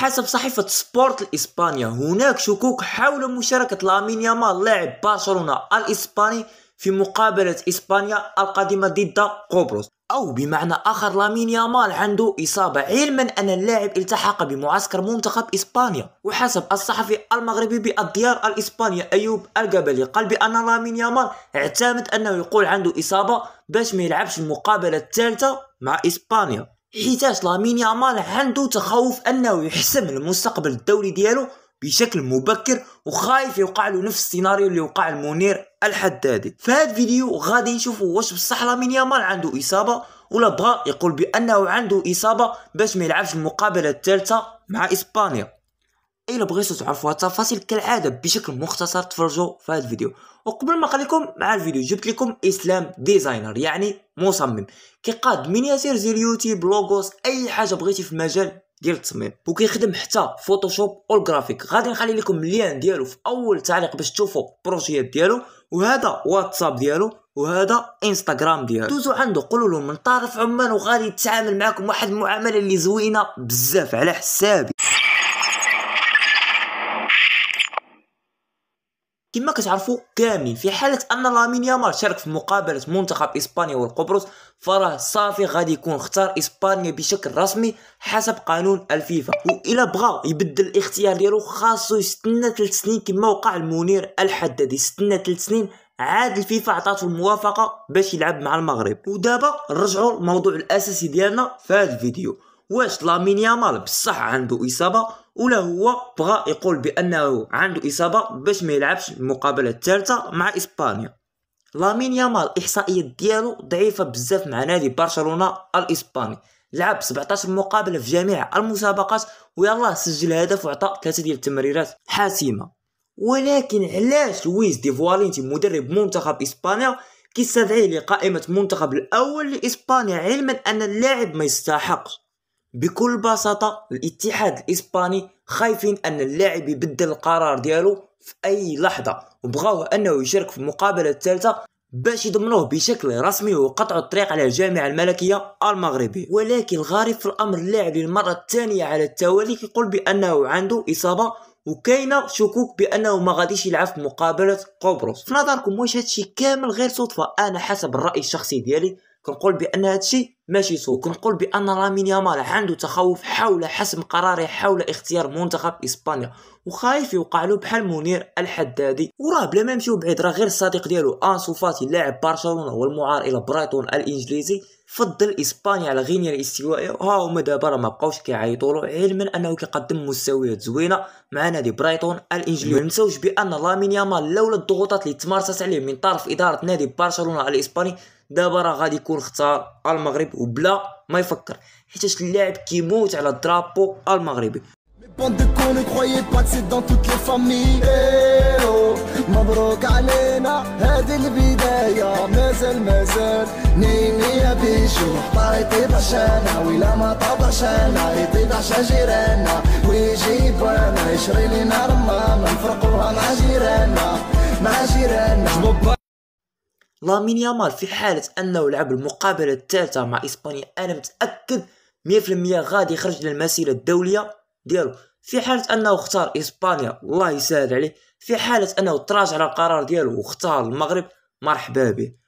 حسب صحيفة سبورت الإسبانية هناك شكوك حول مشاركة لامين يامال لاعب برشلونة الإسباني في مقابلة إسبانيا القادمة ضد قبرص أو بمعنى آخر لامين يامال عنده إصابة علما أن اللاعب التحق بمعسكر منتخب إسبانيا وحسب الصحفي المغربي بالديار الإسبانية أيوب الجبلي قال بأن لامين يامال اعتمد أنه يقول عنده إصابة باش ما يلعبش المقابلة الثالثة مع إسبانيا حيتاش لامين يامال عنده تخوف انه يحسم المستقبل الدولي ديالو بشكل مبكر وخايف يوقع له نفس السيناريو اللي وقع لمنير الحدادي في هذا الفيديو غادي نشوفوا واش بصح لامين يامال عنده اصابه ولا بغى يقول بانه عنده اصابه باش ما يلعبش المقابله الثالثه مع اسبانيا الا بغيتو تعرفوا التفاصيل كالعاده بشكل مختصر تفرجوا في هذا الفيديو وقبل ما نقليكم مع الفيديو جبت لكم اسلام ديزاينر يعني مصمم كيقاد مينياتير ديال اليوتيوب لوغوس اي حاجه بغيتي في مجال ديال التصميم وكيخدم حتى فوتوشوب والجرافيك غادي نخلي لكم اللين ديالو في اول تعليق باش تشوفوا البروجيات ديالو وهذا واتساب ديالو وهذا انستغرام ديالو دوزو عنده قولوا له من طرف عمان وغادي يتعامل معكم واحد المعامله اللي زوينه بزاف على حسابي كما كتعرفوا كاملين في حاله ان لامين يامال شارك في مقابله منتخب اسبانيا والقبرص فراه صافي غادي يكون اختار اسبانيا بشكل رسمي حسب قانون الفيفا والى بغى يبدل الاختيار ديالو خاصو يستنى 3 سنين كما وقع المونير الحدادي يستنى 3 سنين عاد الفيفا عطاتو الموافقه باش يلعب مع المغرب ودابا نرجعوا للموضوع الاساسي ديالنا في هذا الفيديو واش لامين يامال بصح عنده اصابه ولا هو بغى يقول بانه عنده اصابه باش ما يلعبش المقابله الثالثه مع اسبانيا لامين يامال الاحصائيات ديالو ضعيفه بزاف مع نادي برشلونه الاسباني لعب 17 مقابله في جميع المسابقات ويلا سجل هدف وعطى ثلاثه ديال التمريرات حاسمه ولكن علاش لويس دي فوالينتي مدرب منتخب اسبانيا كيستدعيه لقائمه المنتخب الاول لاسبانيا علما ان اللاعب ما يستحقش بكل بساطه الاتحاد الاسباني خايفين ان اللاعب يبدل القرار ديالو في اي لحظه وبغاوه انه يشارك في المقابله الثالثه باش يضمنوه بشكل رسمي وقطعوا الطريق على الجامعة الملكية المغربية ولكن الغريب في الأمر اللاعب للمرة الثانية على التوالي كيقول بأنه عنده إصابة وكاين شكوك بانه ما غاديش يلعب في مقابله قبرص في نظركم واش هادشي كامل غير صدفه انا حسب الراي الشخصي ديالي كنقول بان هادشي ماشي سوء كنقول بان لامين يامال عنده تخوف حول حسم قراره حول اختيار منتخب اسبانيا وخايف يوقع له بحال منير الحدادي وراه بلا ما نمشيو بعيد راه غير الصديق ديالو انسو فاتي لاعب برشلونه والمعار الى برايتون الانجليزي فضل اسبانيا على غينيا الاستوائيه وها هما دابا راه ما بقاوش كيعيطوا له علما انه كيقدم مستويات زوينه مع نادي برايتون الانجليزي ما أيوة. نساوش بان لامين يامال لولا الضغوطات اللي تمارست عليه من طرف اداره نادي برشلونه الاسباني دابا راه غادي يكون اختار المغرب وبلا ما يفكر حيتاش اللاعب كيموت على الدرابو المغربي Bande de cons, ne croyez pas que c'est dans toutes les familles. Eh oh, مبروك علينا هذه البداية مازال مازال نيني بيشو حطا يطيب عشانا ولا ما طاب عشانا يطيب عشا جيراننا ويجي بانا يشري لينا رماما نفرقوها مع جيراننا مع جيراننا لامين يامال في حالة أنه لعب المقابلة الثالثة مع إسبانيا أنا متأكد 100% غادي يخرج للمسيرة الدولية ديالو في حاله انه اختار اسبانيا الله يسهل عليه في حاله انه تراجع على القرار ديالو واختار المغرب مرحبا به